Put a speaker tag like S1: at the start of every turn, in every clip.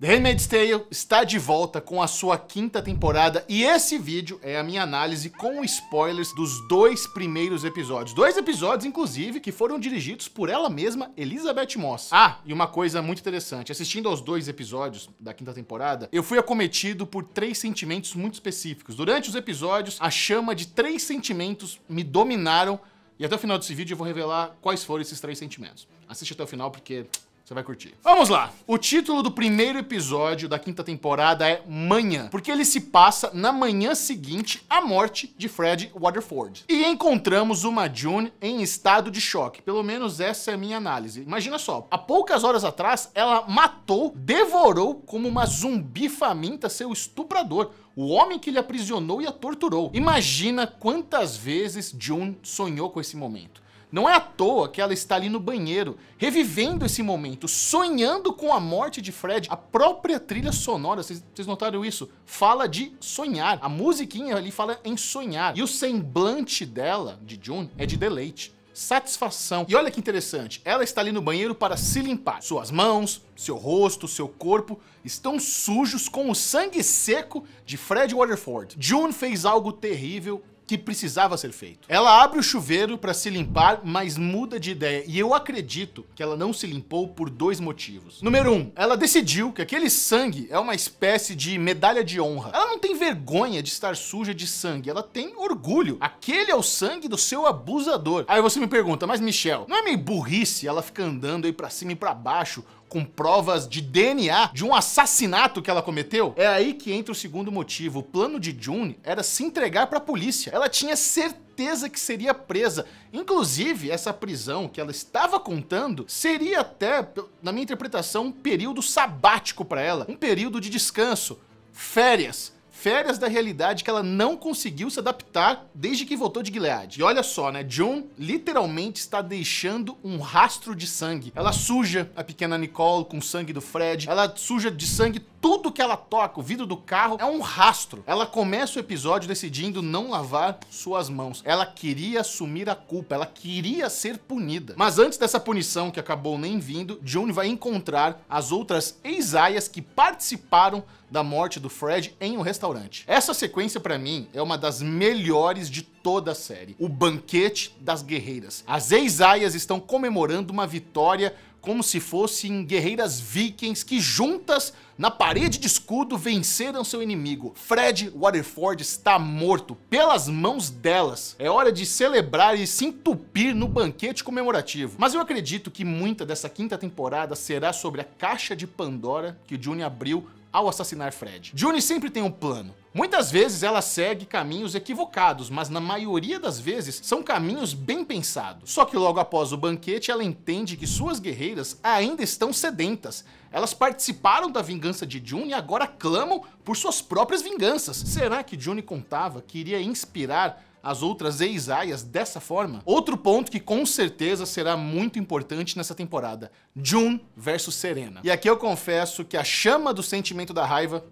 S1: The Handmaid's Tale está de volta com a sua quinta temporada e esse vídeo é a minha análise com spoilers dos dois primeiros episódios. Dois episódios, inclusive, que foram dirigidos por ela mesma, Elizabeth Moss. Ah, e uma coisa muito interessante, assistindo aos dois episódios da quinta temporada, eu fui acometido por três sentimentos muito específicos. Durante os episódios, a chama de três sentimentos me dominaram e até o final desse vídeo eu vou revelar quais foram esses três sentimentos. Assiste até o final porque você vai curtir. Vamos lá! O título do primeiro episódio da quinta temporada é Manhã, porque ele se passa na manhã seguinte à morte de Fred Waterford. E encontramos uma June em estado de choque. Pelo menos essa é a minha análise. Imagina só, há poucas horas atrás, ela matou, devorou como uma zumbi faminta seu estuprador o homem que lhe aprisionou e a torturou. Imagina quantas vezes June sonhou com esse momento. Não é à toa que ela está ali no banheiro, revivendo esse momento, sonhando com a morte de Fred. A própria trilha sonora, vocês notaram isso? Fala de sonhar. A musiquinha ali fala em sonhar. E o semblante dela, de June, é de deleite satisfação. E olha que interessante, ela está ali no banheiro para se limpar. Suas mãos, seu rosto, seu corpo estão sujos com o sangue seco de Fred Waterford. June fez algo terrível que precisava ser feito. Ela abre o chuveiro para se limpar, mas muda de ideia. E eu acredito que ela não se limpou por dois motivos. Número um, ela decidiu que aquele sangue é uma espécie de medalha de honra. Ela não tem vergonha de estar suja de sangue, ela tem orgulho. Aquele é o sangue do seu abusador. Aí você me pergunta, mas Michel, não é meio burrice ela ficar andando aí para cima e para baixo com provas de DNA de um assassinato que ela cometeu? É aí que entra o segundo motivo. O plano de June era se entregar para a polícia. Ela tinha certeza que seria presa. Inclusive, essa prisão que ela estava contando seria até, na minha interpretação, um período sabático para ela, um período de descanso, férias férias da realidade que ela não conseguiu se adaptar desde que voltou de Gilead. E olha só, né? John literalmente está deixando um rastro de sangue. Ela suja a pequena Nicole com sangue do Fred, ela suja de sangue tudo que ela toca, o vidro do carro é um rastro. Ela começa o episódio decidindo não lavar suas mãos. Ela queria assumir a culpa, ela queria ser punida. Mas antes dessa punição que acabou nem vindo, John vai encontrar as outras ex-aias que participaram da morte do Fred em um restaurante. Essa sequência, para mim, é uma das melhores de toda a série. O Banquete das Guerreiras. As ex-aias estão comemorando uma vitória como se fossem guerreiras vikings que juntas, na parede de escudo, venceram seu inimigo. Fred Waterford está morto pelas mãos delas. É hora de celebrar e se entupir no banquete comemorativo. Mas eu acredito que muita dessa quinta temporada será sobre a caixa de Pandora que o Juni abriu ao assassinar Fred. June sempre tem um plano. Muitas vezes ela segue caminhos equivocados, mas na maioria das vezes são caminhos bem pensados. Só que logo após o banquete ela entende que suas guerreiras ainda estão sedentas. Elas participaram da vingança de June e agora clamam por suas próprias vinganças. Será que June contava que iria inspirar as outras ex-aias dessa forma? Outro ponto que com certeza será muito importante nessa temporada, Jun versus Serena. E aqui eu confesso que a chama do sentimento da raiva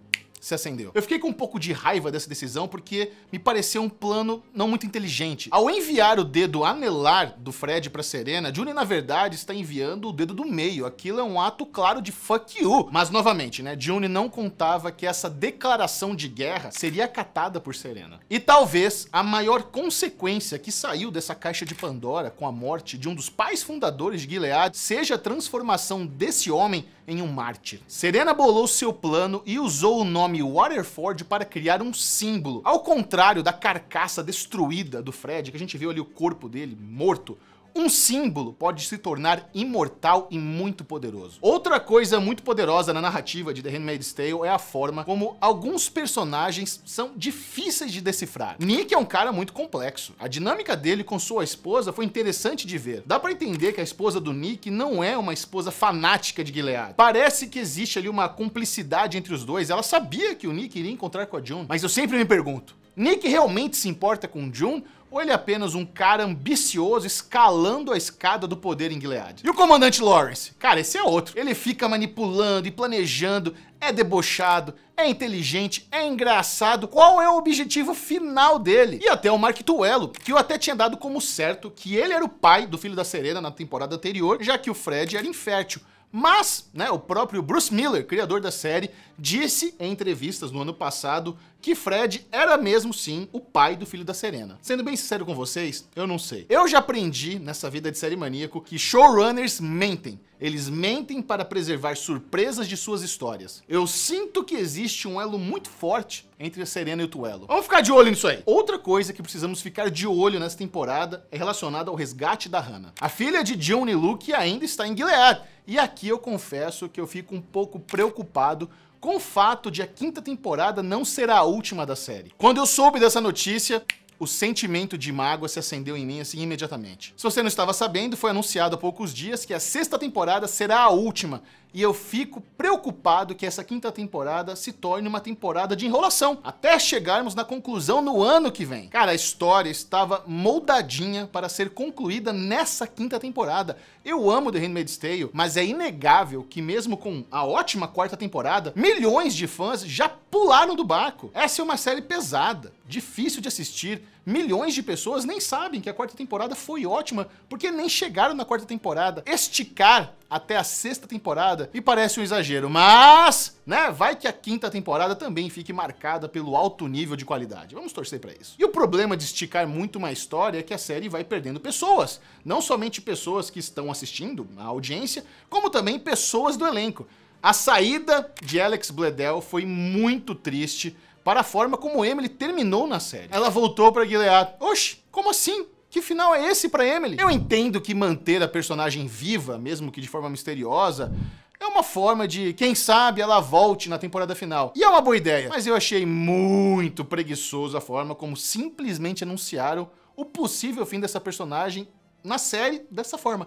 S1: se acendeu. Eu fiquei com um pouco de raiva dessa decisão porque me pareceu um plano não muito inteligente. Ao enviar o dedo anelar do Fred para Serena, Julie na verdade está enviando o dedo do meio. Aquilo é um ato claro de fuck you. Mas novamente, né, June não contava que essa declaração de guerra seria acatada por Serena. E talvez a maior consequência que saiu dessa caixa de Pandora com a morte de um dos pais fundadores de Gilead seja a transformação desse homem em um mártir. Serena bolou seu plano e usou o nome nome Waterford para criar um símbolo. Ao contrário da carcaça destruída do Fred, que a gente viu ali o corpo dele morto, um símbolo pode se tornar imortal e muito poderoso. Outra coisa muito poderosa na narrativa de The Handmaid's Tale é a forma como alguns personagens são difíceis de decifrar. Nick é um cara muito complexo. A dinâmica dele com sua esposa foi interessante de ver. Dá para entender que a esposa do Nick não é uma esposa fanática de Gilead. Parece que existe ali uma cumplicidade entre os dois. Ela sabia que o Nick iria encontrar com a June, mas eu sempre me pergunto, Nick realmente se importa com June ou ele é apenas um cara ambicioso escalando a escada do poder em Gilead? E o comandante Lawrence? Cara, esse é outro. Ele fica manipulando e planejando, é debochado, é inteligente, é engraçado. Qual é o objetivo final dele? E até o Mark Tuello, que eu até tinha dado como certo que ele era o pai do filho da Serena na temporada anterior, já que o Fred era infértil. Mas, né, o próprio Bruce Miller, criador da série, disse em entrevistas no ano passado que Fred era mesmo sim o pai do filho da Serena. Sendo bem sincero com vocês, eu não sei. Eu já aprendi nessa vida de série maníaco que showrunners mentem. Eles mentem para preservar surpresas de suas histórias. Eu sinto que existe um elo muito forte entre a Serena e o Tuelo. Vamos ficar de olho nisso aí. Outra coisa que precisamos ficar de olho nessa temporada é relacionada ao resgate da Hannah. A filha de John e Luke ainda está em Gilead, e aqui eu confesso que eu fico um pouco preocupado com o fato de a quinta temporada não ser a última da série. Quando eu soube dessa notícia, o sentimento de mágoa se acendeu em mim assim imediatamente. Se você não estava sabendo, foi anunciado há poucos dias que a sexta temporada será a última e eu fico preocupado que essa quinta temporada se torne uma temporada de enrolação, até chegarmos na conclusão no ano que vem. Cara, a história estava moldadinha para ser concluída nessa quinta temporada. Eu amo The Handmaid's Tale, mas é inegável que mesmo com a ótima quarta temporada, milhões de fãs já pularam do barco. Essa é uma série pesada, difícil de assistir, milhões de pessoas nem sabem que a quarta temporada foi ótima, porque nem chegaram na quarta temporada. Esticar até a sexta temporada e parece um exagero, mas, né, vai que a quinta temporada também fique marcada pelo alto nível de qualidade. Vamos torcer para isso. E o problema de esticar muito uma história é que a série vai perdendo pessoas, não somente pessoas que estão assistindo, a audiência, como também pessoas do elenco. A saída de Alex Bledel foi muito triste para a forma como Emily terminou na série. Ela voltou para Gilead. Oxe, como assim? Que final é esse para Emily? Eu entendo que manter a personagem viva, mesmo que de forma misteriosa, é uma forma de, quem sabe, ela volte na temporada final. E é uma boa ideia, mas eu achei muito preguiçoso a forma como simplesmente anunciaram o possível fim dessa personagem na série dessa forma.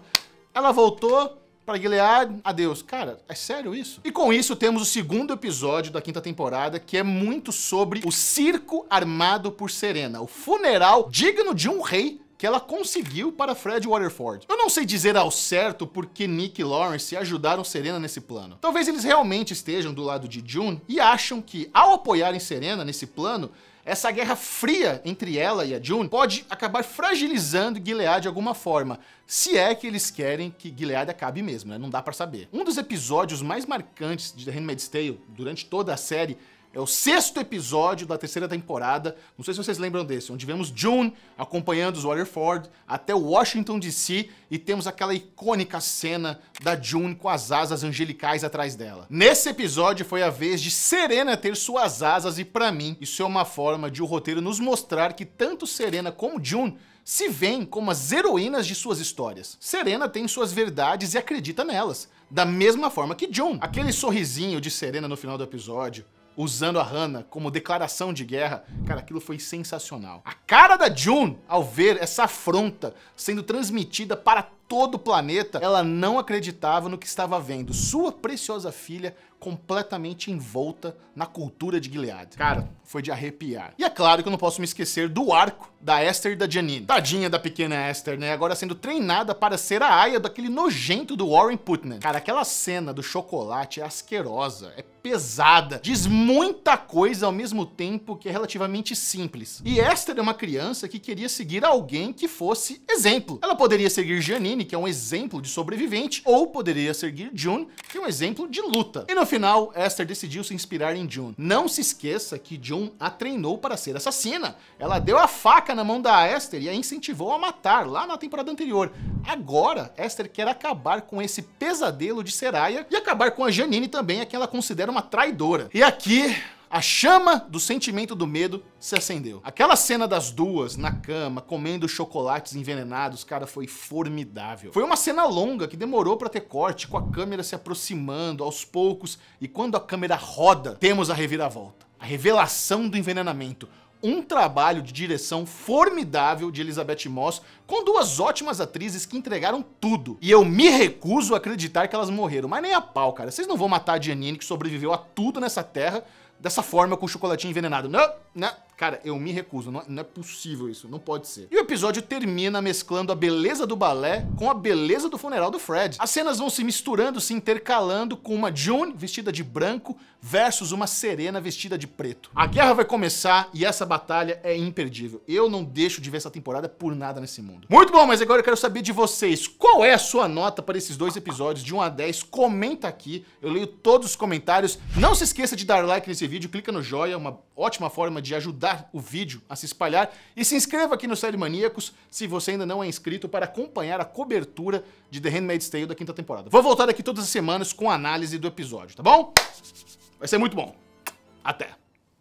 S1: Ela voltou, para Gilead, adeus. Cara, é sério isso? E com isso temos o segundo episódio da quinta temporada, que é muito sobre o circo armado por Serena, o funeral digno de um rei que ela conseguiu para Fred Waterford. Eu não sei dizer ao certo por que Nick e Lawrence ajudaram Serena nesse plano. Talvez eles realmente estejam do lado de June e acham que, ao apoiarem Serena nesse plano, essa guerra fria entre ela e a June pode acabar fragilizando Gilead de alguma forma, se é que eles querem que Gilead acabe mesmo, né? Não dá para saber. Um dos episódios mais marcantes de The Handmaid's Tale durante toda a série é o sexto episódio da terceira temporada. Não sei se vocês lembram desse, onde vemos June acompanhando os Waterford até Washington DC e temos aquela icônica cena da June com as asas angelicais atrás dela. Nesse episódio foi a vez de Serena ter suas asas e para mim isso é uma forma de o roteiro nos mostrar que tanto Serena como June se veem como as heroínas de suas histórias. Serena tem suas verdades e acredita nelas, da mesma forma que June. Aquele sorrisinho de Serena no final do episódio, usando a Hannah como declaração de guerra, cara, aquilo foi sensacional. A cara da June ao ver essa afronta sendo transmitida para todo o planeta, ela não né? acreditava no que estava vendo. Sua preciosa filha completamente envolta na cultura de Gilead. Cara, foi de arrepiar. E é claro que eu não posso me esquecer do arco da Esther e da Janine. Tadinha da pequena Esther, né? Agora sendo treinada para ser a aia daquele nojento do Warren Putnam. Cara, aquela cena do chocolate é asquerosa, é pesada, diz muita coisa ao mesmo tempo que é relativamente simples. E Esther é uma criança que queria seguir alguém que fosse exemplo. Ela poderia seguir Janine Jane, que é um exemplo de sobrevivente, ou poderia seguir June, que é um exemplo de luta. E no final, Esther decidiu se inspirar em June. Não se esqueça que June a treinou para ser assassina. Ela deu a faca na mão da Esther e a incentivou a matar lá na temporada anterior. Agora, Esther quer acabar com esse pesadelo de Seraya e acabar com a Janine também, a quem ela considera uma traidora. E aqui a chama do sentimento do medo se acendeu. Aquela cena das duas na cama, comendo chocolates envenenados, cara, foi formidável. Foi uma cena longa que demorou para ter corte, com a câmera se aproximando aos poucos, e quando a câmera roda, temos a reviravolta. A revelação do envenenamento um trabalho de direção formidável de Elizabeth Moss, com duas ótimas atrizes que entregaram tudo. E eu me recuso a acreditar que elas morreram, mas nem a pau, cara. Vocês não vão matar a Janine, que sobreviveu a tudo nessa terra, dessa forma com o chocolatinho envenenado. Não, não, Cara, eu me recuso, não, é, não, é possível isso, não pode ser. E o episódio termina mesclando a beleza do balé com a beleza do funeral do Fred. As cenas vão se misturando, se intercalando com uma June vestida de branco versus uma Serena vestida de preto. A guerra vai começar e essa batalha é imperdível. Eu não deixo de ver essa temporada por nada nesse mundo. Muito bom, mas agora eu quero saber de vocês, qual é a sua nota para esses dois episódios de 1 a 10? Comenta aqui, eu leio todos os comentários. Não se esqueça de dar like nesse vídeo, clica no joia, uma ótima forma de ajudar ajudar o vídeo a se espalhar e se inscreva aqui no Série Maníacos se você ainda não é inscrito para acompanhar a cobertura de The Handmaid's Tale da quinta temporada. Vou voltar aqui todas as semanas com a análise do episódio, tá bom? Vai ser muito bom. Até!